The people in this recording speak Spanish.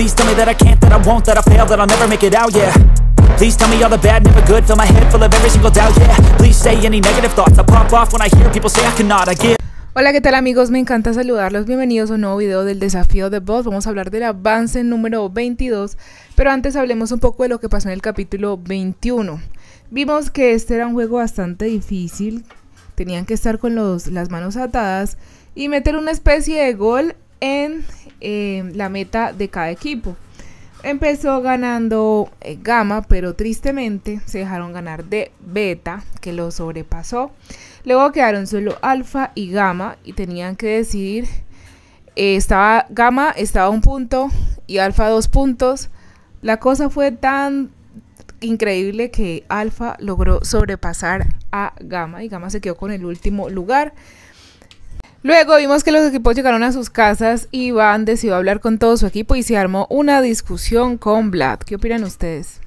Please tell me that I can't, that I won't, that I fail, that I'll never make it out, yeah Please tell me all the bad, never good Fill my head full of every single doubt, yeah Please say any negative thoughts pop off when I hear people say I cannot, I Hola, ¿qué tal amigos? Me encanta saludarlos. Bienvenidos a un nuevo video del desafío de voz. Vamos a hablar del avance número 22, pero antes hablemos un poco de lo que pasó en el capítulo 21. Vimos que este era un juego bastante difícil, tenían que estar con los, las manos atadas y meter una especie de gol en eh, la meta de cada equipo. Empezó ganando eh, Gamma, pero tristemente se dejaron ganar de Beta, que lo sobrepasó. Luego quedaron solo Alfa y Gamma y tenían que decidir. Eh, estaba gamma estaba un punto y Alfa dos puntos. La cosa fue tan increíble que Alfa logró sobrepasar a Gamma y Gama se quedó con el último lugar. Luego vimos que los equipos llegaron a sus casas y Van decidió hablar con todo su equipo y se armó una discusión con Vlad. ¿Qué opinan ustedes?